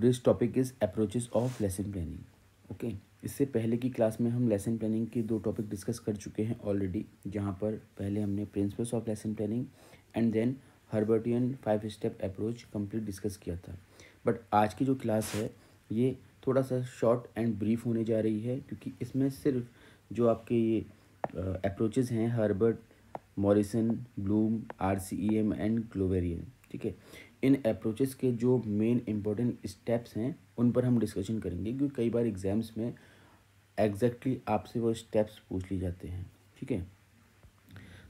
today's topic is approaches of lesson planning okay इससे पहले की क्लास में हम लेसन प्लानिंग के दो टॉपिक डिस्कस कर चुके हैं ऑलरेडी जहाँ पर पहले हमने principles of lesson planning and then Herbartian five step approach complete discuss किया था बट आज की जो क्लास है ये थोड़ा सा शॉर्ट एंड ब्रीफ होने जा रही है क्योंकि इसमें सिर्फ जो आपके ये अप्रोचेज़ हैं Herbart Morrison Bloom R C E M and Gloverian ठीक है इन अप्रोचेस के जो मेन इम्पोर्टेंट स्टेप्स हैं उन पर हम डिस्कशन करेंगे क्योंकि कई बार एग्ज़ाम्स में एग्जैक्टली exactly आपसे वो स्टेप्स पूछ लिए जाते हैं ठीक है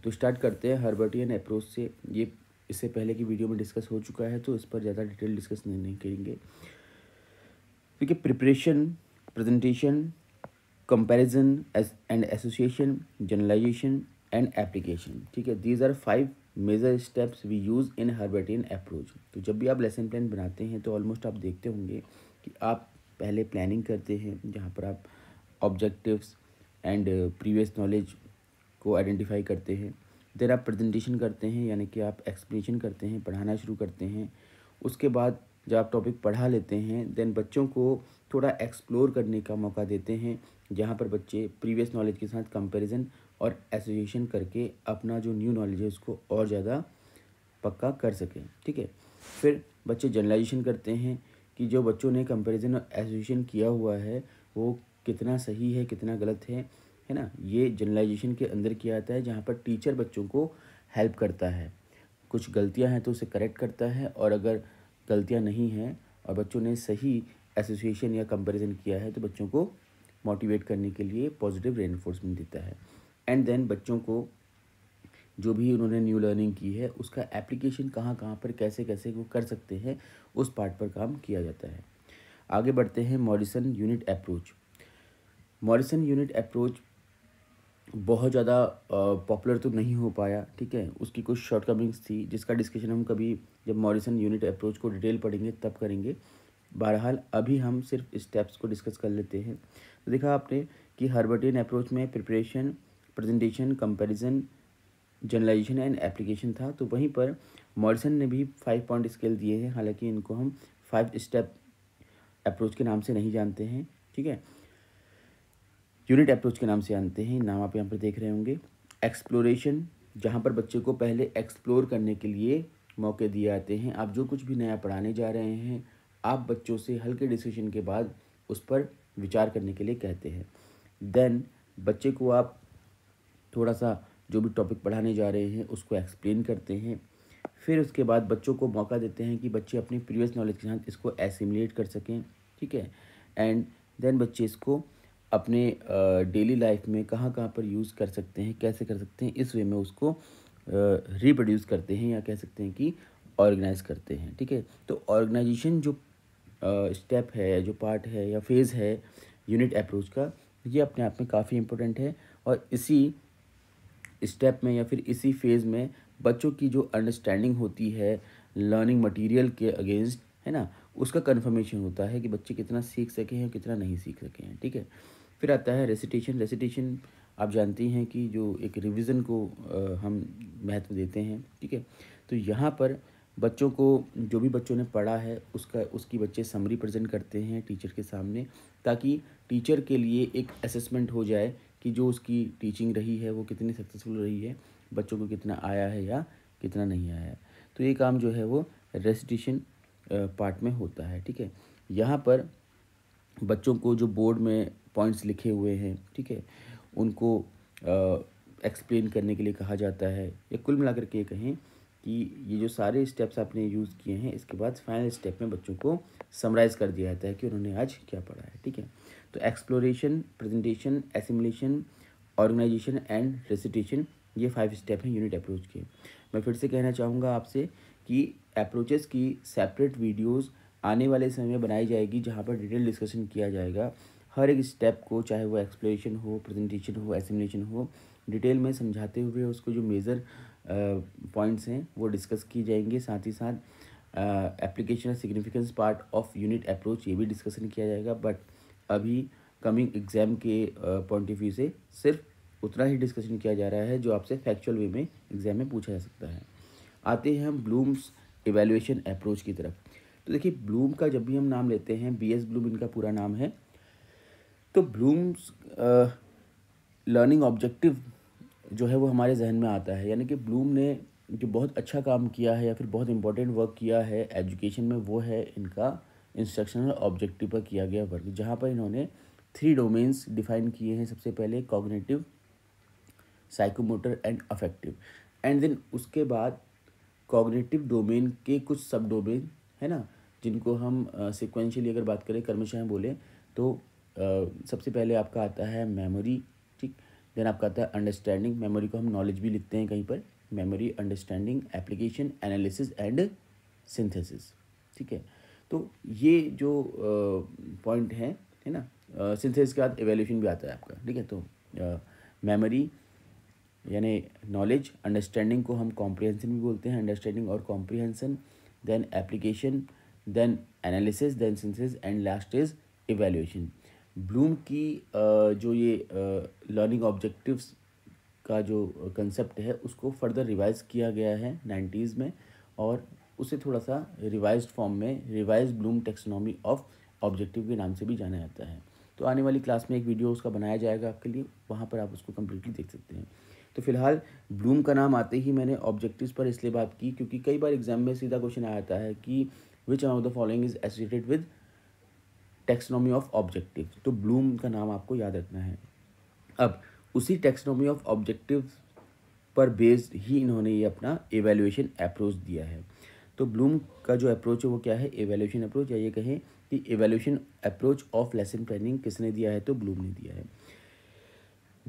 तो स्टार्ट करते हैं हर्बर्टियन अप्रोच से ये इससे पहले की वीडियो में डिस्कस हो चुका है तो इस पर ज़्यादा डिटेल डिस्कस नहीं, नहीं करेंगे क्योंकि preparation presentation comparison and association generalization and application ठीक है these are five major steps we use in Herbartian approach तो जब भी आप लेसन प्लान बनाते हैं तो ऑलमोस्ट आप देखते होंगे कि आप पहले प्लानिंग करते हैं जहाँ पर आप ऑब्जेक्टिव्स एंड प्रीवियस नॉलेज को आइडेंटिफाई करते हैं देर आप प्रेजेंटेशन करते हैं यानी कि आप एक्सप्लेनेशन करते हैं पढ़ाना शुरू करते हैं उसके बाद जब आप टॉपिक पढ़ा लेते हैं देन बच्चों को थोड़ा एक्सप्लोर करने का मौका देते हैं जहाँ पर बच्चे प्रीवियस नॉलेज के साथ कंपैरिजन और एसोसिएशन करके अपना जो न्यू नॉलेज है उसको और ज़्यादा पक्का कर सकें ठीक है फिर बच्चे जर्नलाइजेशन करते हैं कि जो बच्चों ने कंपैरिजन और एसोसिएशन किया हुआ है वो कितना सही है कितना गलत है है ना ये जर्नलाइजेशन के अंदर किया जाता है जहाँ पर टीचर बच्चों को हेल्प करता है कुछ गलतियाँ हैं तो उसे करेक्ट करता है और अगर गलतियाँ नहीं हैं और बच्चों ने सही एसोसिएशन या कंपेरिज़न किया है तो बच्चों को मोटिवेट करने के लिए पॉजिटिव रेनफोर्समेंट देता है एंड देन बच्चों को जो भी उन्होंने न्यू लर्निंग की है उसका एप्लीकेशन कहाँ कहाँ पर कैसे कैसे वो कर सकते हैं उस पार्ट पर काम किया जाता है आगे बढ़ते हैं Morrison unit approach Morrison unit approach बहुत ज़्यादा पॉपुलर तो नहीं हो पाया ठीक है उसकी कुछ शॉर्टकमिंग्स थी जिसका डिस्कशन हम कभी जब मॉरिसन यूनिट अप्रोच को डिटेल पढ़ेंगे तब करेंगे बहरहाल अभी हम सिर्फ स्टेप्स को डिस्कस कर लेते हैं तो देखा आपने कि हर्बर्टियन अप्रोच में preparation presentation comparison generalization and application था तो वहीं पर मॉरिसन ने भी फाइव पॉइंट स्केल दिए हैं हालांकि इनको हम फाइव स्टेप अप्रोच के नाम से नहीं जानते हैं ठीक है यूनिट अप्रोच के नाम से जानते हैं नाम आप यहाँ पर देख रहे होंगे एक्सप्लोरेशन जहाँ पर बच्चे को पहले एक्सप्लोर करने के लिए मौके दिए जाते हैं आप जो कुछ भी नया पढ़ाने जा रहे हैं आप बच्चों से हल्के डिस्कशन के बाद उस पर विचार करने के लिए कहते हैं देन बच्चे को आप थोड़ा सा जो भी टॉपिक पढ़ाने जा रहे हैं उसको एक्सप्लेन करते हैं फिर उसके बाद बच्चों को मौका देते हैं कि बच्चे अपनी प्रीवियस नॉलेज के साथ इसको एसिमुलेट कर सकें ठीक है एंड देन बच्चे इसको अपने डेली लाइफ में कहाँ कहाँ पर यूज़ कर सकते हैं कैसे कर सकते हैं इस वे में उसको रिप्रोड्यूस करते हैं या कह सकते हैं कि ऑर्गेनाइज करते हैं ठीक है तो ऑर्गेनाइजेशन जो स्टेप uh, है जो पार्ट है या फेज़ है यूनिट अप्रोच का ये अपने आप में काफ़ी इम्पोर्टेंट है और इसी स्टेप में या फिर इसी फेज़ में बच्चों की जो अंडरस्टैंडिंग होती है लर्निंग मटेरियल के अगेंस्ट है ना उसका कन्फर्मेशन होता है कि बच्चे कितना सीख सके हैं कितना नहीं सीख सके हैं ठीक है फिर आता है रेसिटेशन रेसिटेशन आप जानती हैं कि जो एक रिविज़न को आ, हम महत्व देते हैं ठीक है तो यहाँ पर बच्चों को जो भी बच्चों ने पढ़ा है उसका उसकी बच्चे समरी प्रेजेंट करते हैं टीचर के सामने ताकि टीचर के लिए एक असेसमेंट हो जाए कि जो उसकी टीचिंग रही है वो कितनी सक्सेसफुल रही है बच्चों को कितना आया है या कितना नहीं आया है तो ये काम जो है वो रेजिस्ट्रेशन पार्ट में होता है ठीक है यहाँ पर बच्चों को जो बोर्ड में पॉइंट्स लिखे हुए हैं ठीक है उनको एक्सप्लेन करने के लिए कहा जाता है या कुल मिलाकर के कहें कि ये जो सारे स्टेप्स आपने यूज़ किए हैं इसके बाद फाइनल स्टेप में बच्चों को समराइज़ कर दिया जाता है कि उन्होंने आज क्या पढ़ा है ठीक है तो exploration presentation assimilation organization and recitation ये फाइव स्टेप हैं यूनिट अप्रोच के मैं फिर से कहना चाहूँगा आपसे कि अप्रोचेस की सेपरेट वीडियोज़ आने वाले समय में बनाई जाएगी जहाँ पर डिटेल डिस्कशन किया जाएगा हर एक स्टेप को चाहे वो एक्सप्लोरेशन हो प्रेजेंटेशन हो एसिमुलेशन हो डिटेल में समझाते हुए उसको जो मेज़र पॉइंट्स हैं वो डिस्कस किए जाएंगे साथ ही साथ application significance part of unit approach ये भी डिस्कशन किया जाएगा बट अभी कमिंग एग्ज़ाम के पॉइंट ऑफ व्यू से सिर्फ उतना ही डिस्कशन किया जा रहा है जो आपसे फैक्चुअल वे में एग्ज़ाम में पूछा जा सकता है आते हैं हम ब्लूम्स एवेल्युएशन अप्रोच की तरफ तो देखिए ब्लूम का जब भी हम नाम लेते हैं बी एस ब्लूम इनका पूरा नाम है तो ब्लूम्स लर्निंग ऑब्जेक्टिव जो है वो हमारे जहन में आता है यानी कि ब्लूम ने जो बहुत अच्छा काम किया है या फिर बहुत इंपॉर्टेंट वर्क किया है एजुकेशन में वो है इनका इंस्ट्रक्शनल ऑब्जेक्टिव पर किया गया वर्क जहाँ पर इन्होंने थ्री डोमेन्स डिफाइन किए हैं सबसे पहले cognitive psychomotor and affective and then उसके बाद कॉग्नेटिव डोमेन के कुछ सब डोमेन है ना जिनको हम सिक्वेंशियली अगर बात करें कर्मशाह बोलें तो uh, सबसे पहले आपका आता है मेमोरी देन आपका आता है अंडरस्टैंडिंग मेमोरी को हम नॉलेज भी लिखते हैं कहीं पर memory understanding application analysis and synthesis ठीक है तो ये जो पॉइंट है है ना सिंथेसिस के बाद एवेल्यूशन भी आता है आपका ठीक है तो मेमोरी यानी नॉलेज अंडरस्टैंडिंग को हम कॉम्प्रिहेंसन भी बोलते हैं अंडरस्टैंडिंग और comprehension then application then analysis then synthesis and last is evaluation Bloom की जो ये लर्निंग ऑब्जेक्टिव्स का जो कंसेप्ट है उसको फर्दर रिवाइज किया गया है नाइन्टीज़ में और उसे थोड़ा सा रिवाइज फॉर्म में revise Bloom taxonomy of objective के नाम से भी जाना जाता है तो आने वाली क्लास में एक वीडियो उसका बनाया जाएगा आपके लिए वहाँ पर आप उसको कम्प्लीटली देख सकते हैं तो फिलहाल ब्लूम का नाम आते ही मैंने ऑब्जेक्टिव्स पर इसलिए बात की क्योंकि कई बार एग्जाम में सीधा क्वेश्चन आ जाता है कि which are of the following is associated with taxonomy of objective तो ब्लूम का नाम आपको याद रखना है अब उसी टेक्सनोमी ऑफ ऑब्जेक्टिव पर बेस्ड ही इन्होंने ये अपना एवेल्यूशन अप्रोच दिया है तो ब्लूम का जो अप्रोच है वो क्या है एवेल्यूशन अप्रोच या ये कहें कि evaluation approach of lesson planning किसने दिया है तो ब्लूम ने दिया है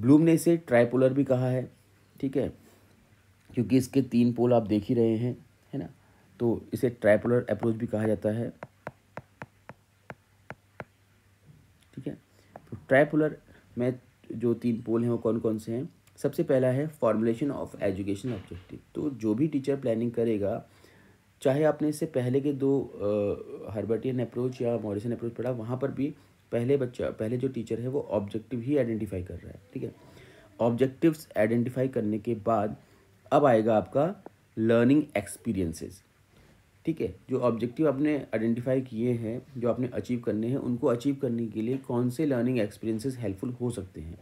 ब्लूम ने इसे ट्राईपोलर भी कहा है ठीक है क्योंकि इसके तीन पोल आप देख ही रहे हैं है ना तो इसे ट्राईपोलर अप्रोच भी कहा जाता है ट्राईपोलर में जो तीन पोल हैं वो कौन कौन से हैं सबसे पहला है फॉर्मुलेशन ऑफ एजुकेशन ऑब्जेक्टिव तो जो भी टीचर प्लानिंग करेगा चाहे आपने इससे पहले के दो हर्बर्टियन अप्रोच या मॉरिसन अप्रोच पढ़ा वहाँ पर भी पहले बच्चा पहले जो टीचर है वो ऑब्जेक्टिव ही आइडेंटिफाई कर रहा है ठीक है ऑब्जेक्टिव्स आइडेंटिफाई करने के बाद अब आएगा आपका लर्निंग एक्सपीरियंसेस ठीक है जो ऑब्जेक्टिव आपने आइडेंटिफाई किए हैं जो आपने अचीव करने हैं उनको अचीव करने के लिए कौन से लर्निंग एक्सपीरियंसेस हेल्पफुल हो सकते हैं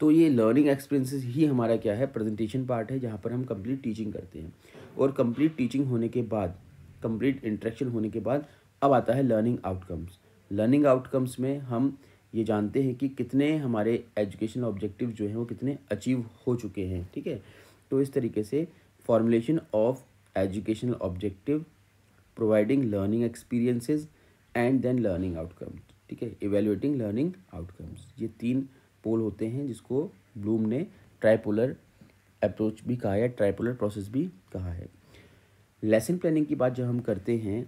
तो ये लर्निंग एक्सपीरियंसेस ही हमारा क्या है प्रेजेंटेशन पार्ट है जहाँ पर हम कंप्लीट टीचिंग करते हैं और कंप्लीट टीचिंग होने के बाद कंप्लीट इंट्रैक्शन होने के बाद अब आता है लर्निंग आउटकम्स लर्निंग आउटकम्स में हम ये जानते हैं कि कितने हमारे एजुकेशनल ऑब्जेक्टिव जो हैं वो कितने अचीव हो चुके हैं ठीक है तो इस तरीके से formulation of educational objective providing learning experiences and then learning outcome ठीक है इवेल्युएटिंग लर्निंग आउटकम्स ये तीन पोल होते हैं जिसको ब्लूम ने ट्राईपोलर अप्रोच भी कहा है ट्राईपोलर प्रोसेस भी कहा है लेसन प्लानिंग की बात जब हम करते हैं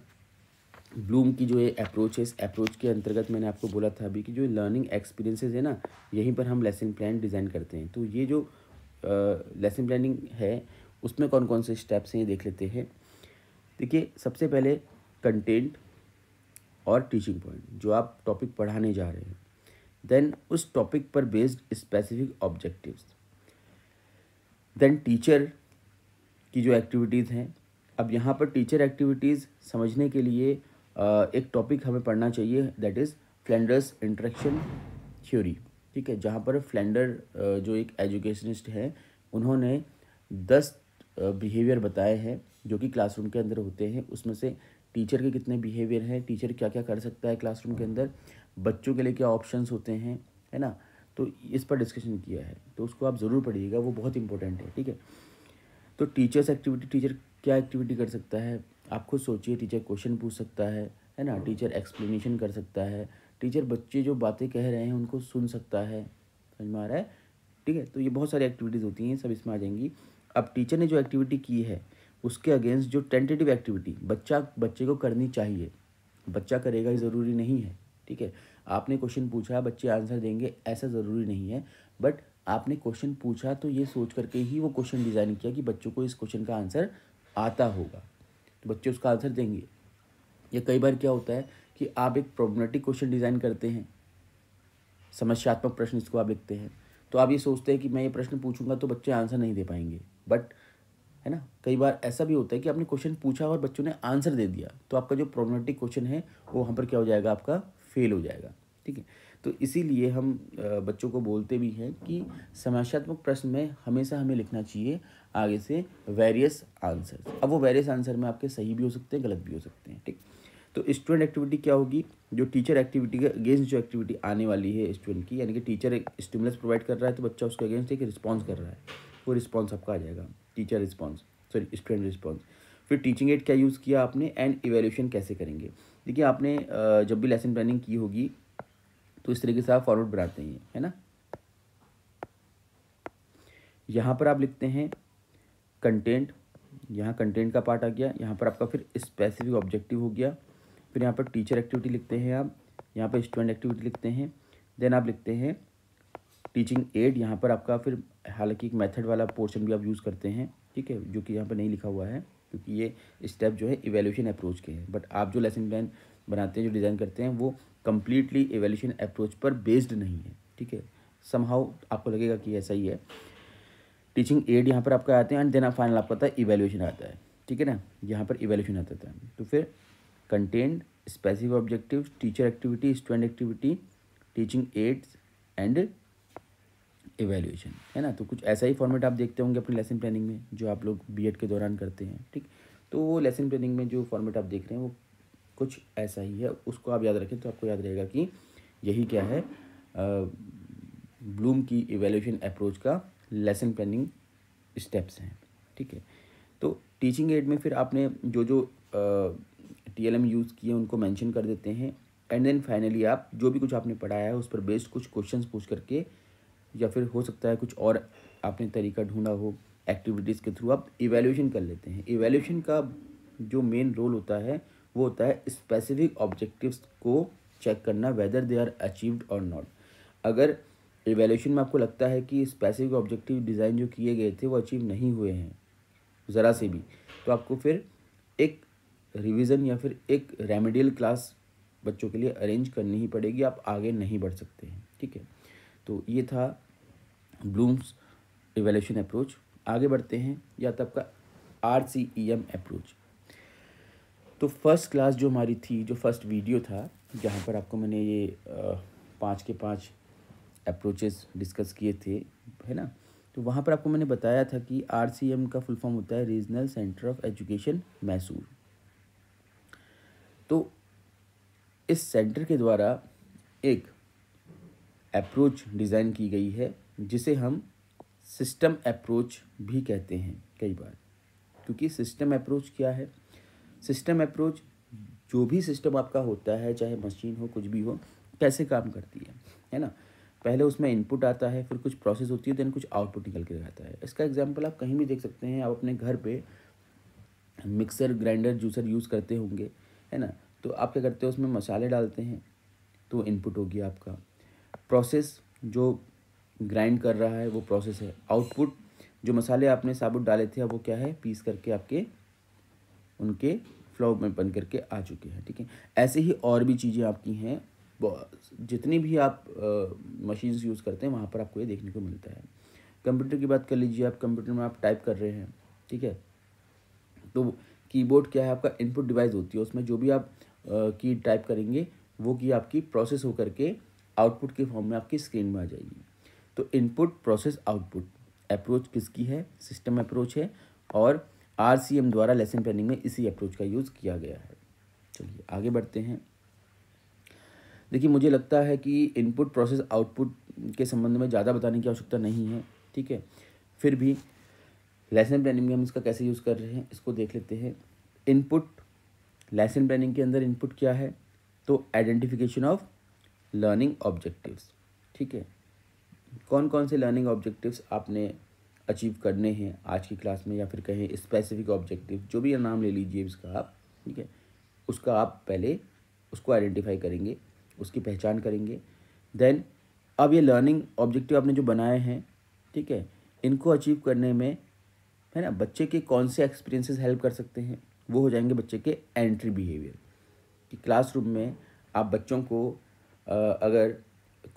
ब्लूम की जो ये अप्रोच है इस अप्रोच के अंतर्गत मैंने आपको बोला था अभी कि जो लर्निंग एक्सपीरियंसेस है ना यहीं पर हम लेसन प्लान डिज़ाइन करते हैं तो ये जो लेसन uh, प्लानिंग है उसमें कौन कौन से स्टेप्स हैं ये देख लेते हैं देखिए सबसे पहले कंटेंट और टीचिंग पॉइंट जो आप टॉपिक पढ़ाने जा रहे हैं देन उस टॉपिक पर based specific objectives then teacher की जो एक्टिविटीज़ हैं अब यहाँ पर टीचर एक्टिविटीज़ समझने के लिए एक टॉपिक हमें पढ़ना चाहिए that is Flanders interaction theory ठीक है जहाँ पर फ्लैंडर जो एक एजुकेशनिस्ट है उन्होंने दस बिहेवियर बताए हैं जो कि क्लासरूम के अंदर होते हैं उसमें से टीचर के कितने बिहेवियर हैं टीचर क्या क्या कर सकता है क्लासरूम के अंदर बच्चों के लिए क्या ऑप्शंस होते हैं है ना तो इस पर डिस्कशन किया है तो उसको आप ज़रूर पढ़िएगा वो बहुत इंपॉर्टेंट है ठीक है तो टीचर्स एक्टिविटी टीचर क्या एक्टिविटी कर सकता है आप खुद सोचिए टीचर क्वेश्चन पूछ सकता है है ना टीचर एक्सप्लेनेशन कर सकता है टीचर बच्चे जो बातें कह रहे हैं उनको सुन सकता है समझ में आ रहा है ठीक है तो ये बहुत सारी एक्टिविटीज़ होती हैं सब इसमें आ जाएंगी अब टीचर ने जो एक्टिविटी की है उसके अगेंस्ट जो टेंटेटिव एक्टिविटी बच्चा बच्चे को करनी चाहिए बच्चा करेगा ही ज़रूरी नहीं है ठीक है आपने क्वेश्चन पूछा बच्चे आंसर देंगे ऐसा ज़रूरी नहीं है बट आपने क्वेश्चन पूछा तो ये सोच करके ही वो क्वेश्चन डिज़ाइन किया कि बच्चों को इस क्वेश्चन का आंसर आता होगा तो बच्चे उसका आंसर देंगे या कई बार क्या होता है कि आप एक प्रॉब्लमेटिक क्वेश्चन डिज़ाइन करते हैं समस्यात्मक प्रश्न इसको आप लिखते हैं तो आप ये सोचते हैं कि मैं ये प्रश्न पूछूंगा तो बच्चे आंसर नहीं दे पाएंगे बट है ना कई बार ऐसा भी होता है कि आपने क्वेश्चन पूछा और बच्चों ने आंसर दे दिया तो आपका जो प्रॉब्लमेटिक क्वेश्चन है वो वहाँ पर क्या हो जाएगा आपका फेल हो जाएगा ठीक है तो इसीलिए हम बच्चों को बोलते भी हैं कि समस्यात्मक प्रश्न में हमेशा हमें लिखना चाहिए आगे से वेरियस आंसर अब वो वेरियस आंसर में आपके सही भी हो सकते हैं गलत भी हो सकते हैं ठीक तो स्टूडेंट एक्टिविटी क्या होगी जो टीचर एक्टिविटी के अगेंस्ट जो एक्टिविटी आने वाली है स्टूडेंट की यानी कि टीचर एक स्टिमुलस प्रोवाइड कर रहा है तो बच्चा उसके अगेंस्ट एक रिस्पॉन्स कर रहा है वो रिस्पॉन्स आपका आ जाएगा teacher response sorry student response फिर टीचिंग एड क्या यूज़ किया आपने एंड इवेल्यूशन कैसे करेंगे देखिए आपने जब भी लेसन प्लानिंग की होगी तो इस तरीके से आप फॉरवर्ड बनाते हैं है ना यहाँ पर आप लिखते हैं कंटेंट यहाँ कंटेंट का पार्ट आ गया यहाँ पर आपका फिर स्पेसिफिक ऑब्जेक्टिव हो गया फिर यहाँ पर टीचर एक्टिविटी लिखते हैं आप यहाँ पर स्टूडेंट एक्टिविटी लिखते हैं देन आप लिखते हैं टीचिंग एड यहाँ पर आपका फिर हालांकि एक मेथड वाला पोर्शन भी आप यूज़ करते हैं ठीक है जो कि यहाँ पर नहीं लिखा हुआ है क्योंकि ये स्टेप जो है इवेल्यूशन अप्रोच के हैं बट आप जो लेसन प्लान बनाते हैं जो डिज़ाइन करते हैं वो कम्प्लीटली इवेल्यूशन अप्रोच पर बेस्ड नहीं है ठीक है समहाउ आपको लगेगा कि ऐसा ही है टीचिंग एड यहाँ पर आपका आते हैं एंड देन आप फाइनल आपका आता है इवेल्यूशन आता है ठीक है ना यहाँ पर इवेल्यूशन आता था तो फिर content specific objective teacher activity student activity teaching aids and evaluation है ना तो कुछ ऐसा ही फॉर्मेट आप देखते होंगे अपनी लेसन प्लानिंग में जो आप लोग बी के दौरान करते हैं ठीक तो वो लेसन प्लानिंग में जो फॉर्मेट आप देख रहे हैं वो कुछ ऐसा ही है उसको आप याद रखें तो आपको याद रहेगा कि यही क्या है ब्लूम की इवेल्यूशन अप्रोच का लेसन प्लानिंग स्टेप्स हैं ठीक है तो टीचिंग एड में फिर आपने जो जो टी एल एम यूज़ किए उनको मेंशन कर देते हैं एंड देन फाइनली आप जो भी कुछ आपने पढ़ाया है उस पर बेस्ड कुछ क्वेश्चंस पूछ करके या फिर हो सकता है कुछ और आपने तरीका ढूंढा हो एक्टिविटीज़ के थ्रू आप इवेल्यूशन कर लेते हैं इवेल्यूशन का जो मेन रोल होता है वो होता है स्पेसिफिक ऑब्जेक्टिव्स को चेक करना वेदर दे आर अचीव्ड और नॉट अगर इवेल्यूशन में आपको लगता है कि स्पेसिफिक ऑब्जेक्टिव डिज़ाइन जो किए गए थे वो अचीव नहीं हुए हैं ज़रा से भी तो आपको फिर एक रिविज़न या फिर एक रेमेडियल क्लास बच्चों के लिए अरेंज करनी ही पड़ेगी आप आगे नहीं बढ़ सकते हैं ठीक है तो ये था ब्लूम्स इवेल्यूशन अप्रोच आगे बढ़ते हैं या तब का R C E M approach तो फर्स्ट क्लास जो हमारी थी जो फर्स्ट वीडियो था जहाँ पर आपको मैंने ये पाँच के पाँच अप्रोचेस डिस्कस किए थे है ना तो वहाँ पर आपको मैंने बताया था कि आर सी एम का फुल फॉर्म होता है regional centre of education Mysore तो इस सेंटर के द्वारा एक अप्रोच डिज़ाइन की गई है जिसे हम सिस्टम अप्रोच भी कहते हैं कई बार क्योंकि सिस्टम अप्रोच क्या है सिस्टम अप्रोच जो भी सिस्टम आपका होता है चाहे मशीन हो कुछ भी हो कैसे काम करती है है ना पहले उसमें इनपुट आता है फिर कुछ प्रोसेस होती है देन कुछ आउटपुट निकल के आता है इसका एग्जाम्पल आप कहीं भी देख सकते हैं आप अपने घर पे मिक्सर ग्राइंडर जूसर यूज़ करते होंगे है ना तो आप क्या करते हो उसमें मसाले डालते हैं तो इनपुट हो गया आपका प्रोसेस जो ग्राइंड कर रहा है वो प्रोसेस है आउटपुट जो मसाले आपने साबुत डाले थे अब वो क्या है पीस करके आपके उनके फ्लो में बन करके आ चुके हैं ठीक है ऐसे ही और भी चीज़ें आपकी हैं जितनी भी आप मशीन्स यूज़ करते हैं वहाँ पर आपको ये देखने को मिलता है कंप्यूटर की बात कर लीजिए आप कंप्यूटर में आप टाइप कर रहे हैं ठीक है तो कीबोर्ड क्या है आपका इनपुट डिवाइस होती है उसमें जो भी आप की टाइप करेंगे वो की आपकी प्रोसेस होकर के आउटपुट के फॉर्म में आपकी स्क्रीन में आ जाएगी तो इनपुट प्रोसेस आउटपुट अप्रोच किसकी है सिस्टम अप्रोच है और आर द्वारा लेसन प्लानिंग में इसी अप्रोच का यूज़ किया गया है चलिए आगे बढ़ते हैं देखिए मुझे लगता है कि इनपुट प्रोसेस आउटपुट के संबंध में ज़्यादा बताने की आवश्यकता नहीं है ठीक है फिर भी लेसन प्लानिंग में हम इसका कैसे यूज़ कर रहे हैं इसको देख लेते हैं इनपुट लेसन प्लानिंग के अंदर इनपुट क्या है तो आइडेंटिफिकेशन ऑफ लर्निंग ऑब्जेक्टिव्स ठीक है कौन कौन से लर्निंग ऑब्जेक्टिव्स आपने अचीव करने हैं आज की क्लास में या फिर कहें स्पेसिफिक ऑब्जेक्टिव जो भी नाम ले लीजिए इसका आप ठीक है उसका आप पहले उसको आइडेंटिफाई करेंगे उसकी पहचान करेंगे देन अब ये लर्निंग ऑब्जेक्टिव आपने जो बनाए हैं ठीक है इनको अचीव करने में है ना बच्चे के कौन से एक्सपीरियंसेस हेल्प कर सकते हैं वो हो जाएंगे बच्चे के एंट्री बिहेवियर कि क्लासरूम में आप बच्चों को अगर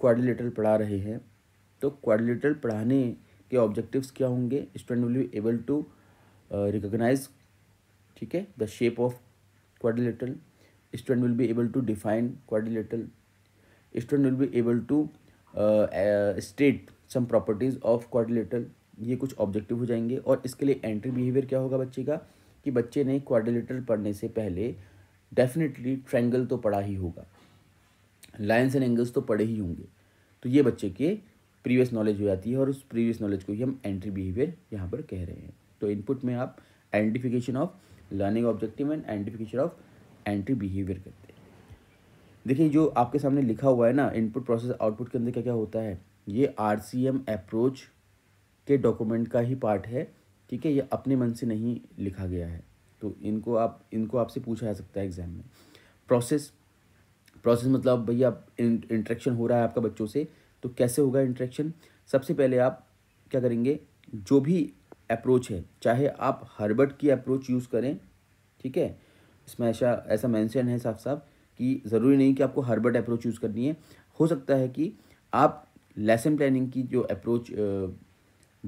क्वाड्रिलेटरल पढ़ा रहे हैं तो क्वाड्रिलेटरल पढ़ाने के ऑब्जेक्टिव्स क्या होंगे student will be able to recognise ठीक है the shape of quadrilateral student will be able to define quadrilateral student will be able to state some properties of quadrilateral ये कुछ ऑब्जेक्टिव हो जाएंगे और इसके लिए एंट्री बिहेवियर क्या होगा बच्चे का कि बच्चे ने क्वाड्रिलेटरल पढ़ने से पहले डेफिनेटली ट्रैंगल तो पढ़ा ही होगा लाइन्स एंड एंगल्स तो पढ़े ही होंगे तो ये बच्चे के प्रीवियस नॉलेज हो जाती है और उस प्रीवियस नॉलेज को ही हम एंट्री बिहेवियर यहाँ पर कह रहे हैं तो इनपुट में आप identification of learning objective and identification of entry behaviour करते हैं देखिए जो आपके सामने लिखा हुआ है ना इनपुट प्रोसेस आउटपुट के अंदर क्या क्या होता है ये आर अप्रोच के डॉक्यूमेंट का ही पार्ट है ठीक है ये अपने मन से नहीं लिखा गया है तो इनको आप इनको आपसे पूछा जा सकता है एग्ज़ाम में प्रोसेस प्रोसेस मतलब भैया इंट्रैक्शन हो रहा है आपका बच्चों से तो कैसे होगा इंट्रैक्शन सबसे पहले आप क्या करेंगे जो भी अप्रोच है चाहे आप हर्बर्ट की अप्रोच यूज़ करें ठीक है इसमें ऐसा ऐसा मैंशन है साफ साफ कि ज़रूरी नहीं कि आपको हर्बर्ट अप्रोच यूज़ करनी है हो सकता है कि आप लेसन प्लानिंग की जो अप्रोच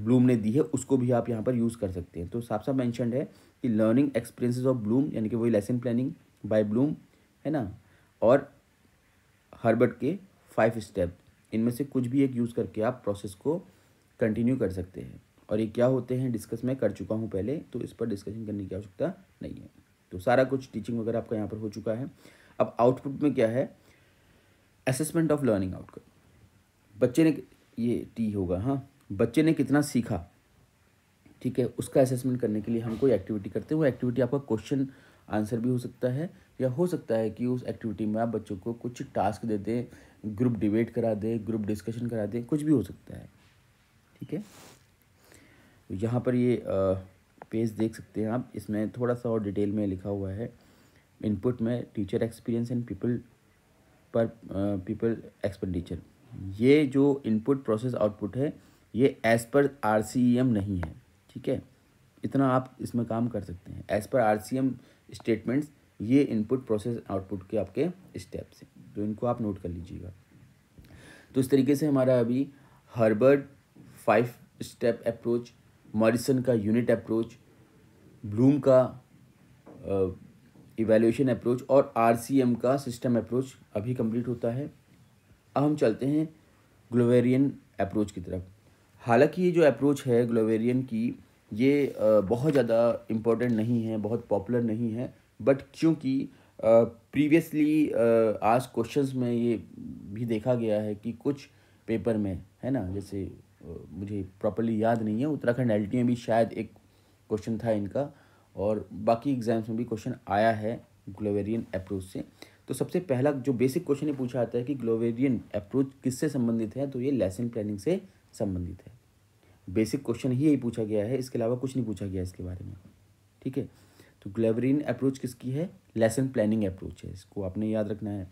ब्लूम ने दी है उसको भी आप यहाँ पर यूज़ कर सकते हैं तो साफ साफ मैंशन है कि लर्निंग एक्सपीरियंसेस ऑफ ब्लूम यानी कि वही लेसन प्लानिंग बाय ब्लूम है ना और हर्बर्ट के फाइव स्टेप इनमें से कुछ भी एक यूज़ करके आप प्रोसेस को कंटिन्यू कर सकते हैं और ये क्या होते हैं डिस्कस मैं कर चुका हूँ पहले तो इस पर डिस्कशन करने की आवश्यकता नहीं है तो सारा कुछ टीचिंग वगैरह आपका यहाँ पर हो चुका है अब आउटपुट में क्या है असेसमेंट ऑफ लर्निंग आउटकम बच्चे ने ये टी होगा हाँ बच्चे ने कितना सीखा ठीक है उसका असेसमेंट करने के लिए हम कोई एक्टिविटी करते हैं वो एक्टिविटी आपका क्वेश्चन आंसर भी हो सकता है या हो सकता है कि उस एक्टिविटी में आप बच्चों को कुछ टास्क देते हैं ग्रुप डिबेट करा दे ग्रुप डिस्कशन करा दे कुछ भी हो सकता है ठीक है तो यहाँ पर ये पेज देख सकते हैं आप इसमें थोड़ा सा और डिटेल में लिखा हुआ है इनपुट में teacher experience and people per people expenditure ये जो इनपुट प्रोसेस आउटपुट है ये एज़ पर आर नहीं है ठीक है इतना आप इसमें काम कर सकते हैं एज़ पर आर स्टेटमेंट्स ये इनपुट प्रोसेस आउटपुट के आपके स्टेप्स हैं तो इनको आप नोट कर लीजिएगा तो इस तरीके से हमारा अभी Herbart five step approach Morrison का यूनिट अप्रोच ब्लूम का इवेल्यूशन अप्रोच और आर का सिस्टम अप्रोच अभी कंप्लीट होता है अब हम चलते हैं ग्लोवेरियन अप्रोच की तरफ हालांकि ये जो अप्रोच है ग्लोवेरियन की ये बहुत ज़्यादा इम्पोर्टेंट नहीं है बहुत पॉपुलर नहीं है बट क्योंकि प्रीवियसली आज क्वेश्चंस में ये भी देखा गया है कि कुछ पेपर में है ना जैसे मुझे प्रॉपरली याद नहीं है उत्तराखंड एल में भी शायद एक क्वेश्चन था इनका और बाकी एग्जाम्स में भी क्वेश्चन आया है ग्लोवेरियन अप्रोच से तो सबसे पहला जो बेसिक क्वेश्चन ये पूछा जाता है कि ग्लोवेरियन अप्रोच किससे संबंधित है तो ये लेसन प्लानिंग से संबंधित है बेसिक क्वेश्चन ही यही पूछा गया है इसके अलावा कुछ नहीं पूछा गया इसके बारे में ठीक है तो ग्लेवरीन अप्रोच किसकी है लेसन प्लानिंग अप्रोच है इसको आपने याद रखना है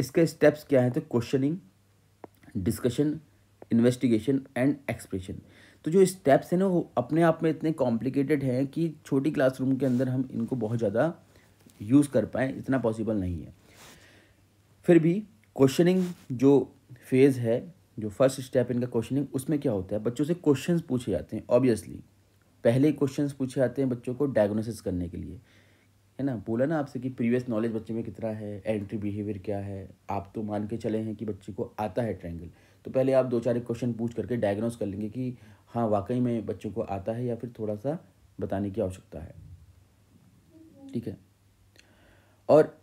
इसके स्टेप्स क्या है तो questioning discussion investigation and expression तो जो स्टेप्स हैं ना वो अपने आप में इतने कॉम्प्लिकेटेड हैं कि छोटी क्लासरूम के अंदर हम इनको बहुत ज़्यादा यूज़ कर पाएँ इतना पॉसिबल नहीं है फिर भी क्वेश्चनिंग जो फेज़ है जो फर्स्ट स्टेप इनका क्वेश्चनिंग उसमें क्या होता है बच्चों से क्वेश्चन पूछे जाते हैं ऑब्वियसली पहले क्वेश्चन पूछे आते हैं बच्चों को डायग्नोसिस करने के लिए है ना बोला ना आपसे कि प्रीवियस नॉलेज बच्चे में कितना है एंट्री बिहेवियर क्या है आप तो मान के चले हैं कि बच्चे को आता है ट्रायंगल तो पहले आप दो चार एक क्वेश्चन पूछ करके डायग्नोस कर लेंगे कि हाँ वाकई में बच्चों को आता है या फिर थोड़ा सा बताने की आवश्यकता है ठीक है और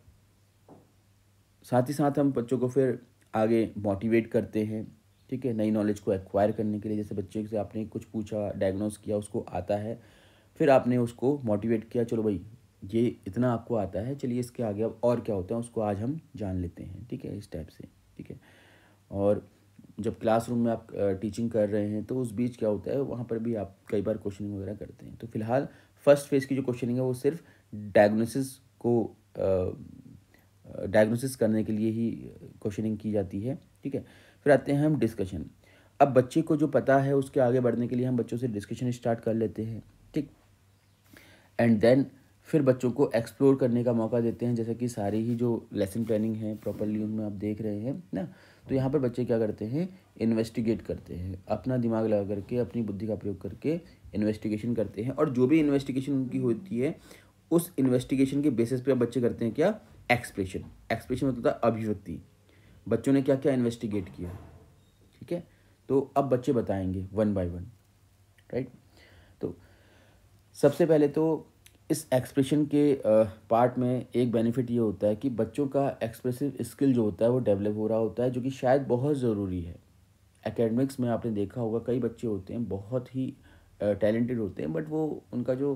साथ ही साथ हम बच्चों को फिर आगे मोटिवेट करते हैं ठीक है नई नॉलेज को एक्वायर करने के लिए जैसे बच्चे से आपने कुछ पूछा डायग्नोस किया उसको आता है फिर आपने उसको मोटिवेट किया चलो भाई ये इतना आपको आता है चलिए इसके आगे अब और क्या होता है उसको आज हम जान लेते हैं ठीक है इस टाइप से ठीक है और जब क्लासरूम में आप टीचिंग कर रहे हैं तो उस बीच क्या होता है वहाँ पर भी आप कई बार क्वेश्चनिंग वगैरह करते हैं तो फिलहाल फर्स्ट फेज़ की जो क्वेश्चनिंग है वो सिर्फ डायग्नोसिस को डायग्नोसिस करने के लिए ही क्वेश्चनिंग की जाती है ठीक है फिर आते हैं हम डिस्कशन अब बच्चे को जो पता है उसके आगे बढ़ने के लिए हम बच्चों से डिस्कशन स्टार्ट कर लेते हैं ठीक एंड देन फिर बच्चों को एक्सप्लोर करने का मौका देते हैं जैसे कि सारी ही जो लेसन प्लानिंग है प्रॉपरली उनमें आप देख रहे हैं ना तो यहाँ पर बच्चे क्या करते हैं इन्वेस्टिगेट करते हैं अपना दिमाग लगा करके अपनी बुद्धि का प्रयोग करके इन्वेस्टिगेशन करते हैं और जो भी इन्वेस्टिगेशन उनकी होती है उस इन्वेस्टिगेशन के बेसिस पे बच्चे करते हैं क्या एक्सप्रेशन एक्सप्रेशन मतलब अभिव्यक्ति बच्चों ने क्या क्या इन्वेस्टिगेट किया ठीक है तो अब बच्चे बताएंगे वन बाय वन राइट तो सबसे पहले तो इस एक्सप्रेशन के पार्ट में एक बेनिफिट ये होता है कि बच्चों का एक्सप्रेसिव स्किल जो होता है वो डेवलप हो रहा होता है जो कि शायद बहुत ज़रूरी है एकेडमिक्स में आपने देखा होगा कई बच्चे होते हैं बहुत ही टैलेंटेड होते हैं बट वो उनका जो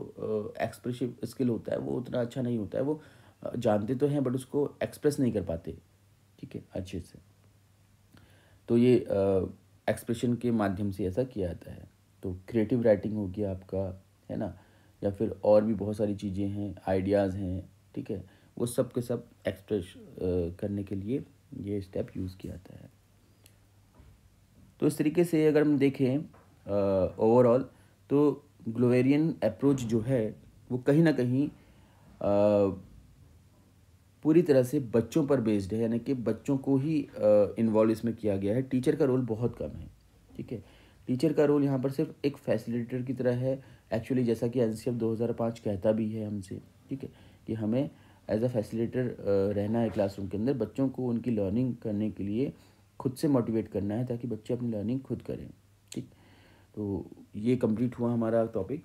एक्सप्रेसिव स्किल होता है वो उतना अच्छा नहीं होता है वो जानते तो हैं बट उसको एक्सप्रेस नहीं कर पाते ठीक है अच्छे से तो ये एक्सप्रेशन के माध्यम से ऐसा किया जाता है तो क्रिएटिव राइटिंग हो गया आपका है ना या फिर और भी बहुत सारी चीज़ें हैं आइडियाज़ हैं ठीक है वो सब के सब एक्सप्रेस करने के लिए ये स्टेप यूज़ किया जाता है तो इस तरीके से अगर हम देखें ओवरऑल तो ग्लोवेरियन अप्रोच जो है वो कहीं ना कहीं पूरी तरह से बच्चों पर बेस्ड है यानी कि बच्चों को ही इन्वॉल्व इसमें किया गया है टीचर का रोल बहुत कम है ठीक है टीचर का रोल यहाँ पर सिर्फ एक फैसिलिटेटर की तरह है एक्चुअली जैसा कि एन सी कहता भी है हमसे ठीक है कि हमें एज अ फैसिलिटेटर रहना है क्लासरूम के अंदर बच्चों को उनकी लर्निंग करने के लिए खुद से मोटिवेट करना है ताकि बच्चे अपनी लर्निंग खुद करें ठीक तो ये कंप्लीट हुआ हमारा टॉपिक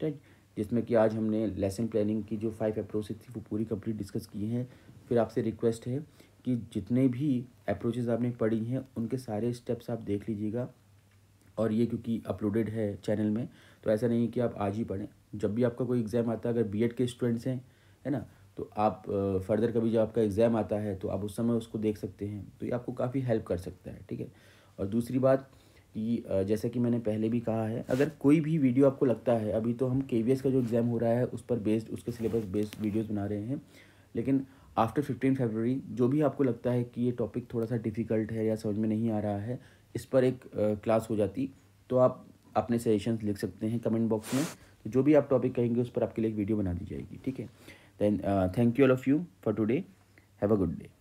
ठीक जिसमें कि आज हमने लेसन प्लानिंग की जो फाइव अप्रोचेज थी वो पूरी कंप्लीट डिस्कस की हैं फिर आपसे रिक्वेस्ट है कि जितने भी अप्रोचेज़ आपने पढ़ी हैं उनके सारे स्टेप्स आप देख लीजिएगा और ये क्योंकि अपलोडेड है चैनल में तो ऐसा नहीं है कि आप आज ही पढ़ें जब भी आपका कोई एग्ज़ाम आता है अगर बीएड के स्टूडेंट्स हैं है ना तो आप फर्दर कभी जब आपका एग्ज़ाम आता है तो आप उस समय उसको देख सकते हैं तो ये आपको काफ़ी हेल्प कर सकता है ठीक है और दूसरी बात कि जैसा कि मैंने पहले भी कहा है अगर कोई भी वीडियो आपको लगता है अभी तो हम के का जो एग्ज़ाम हो रहा है उस पर बेस्ड उसके सिलेबस बेस्ड वीडियोज़ बना रहे हैं लेकिन आफ्टर फिफ्टीन फेबररी जो भी आपको लगता है कि ये टॉपिक थोड़ा सा डिफ़िकल्ट है या समझ में नहीं आ रहा है इस पर एक क्लास हो जाती तो आप अपने सजेशन लिख सकते हैं कमेंट बॉक्स में तो जो भी आप टॉपिक कहेंगे उस पर आपके लिए एक वीडियो बना दी जाएगी ठीक है then thank you all of you for today have a good day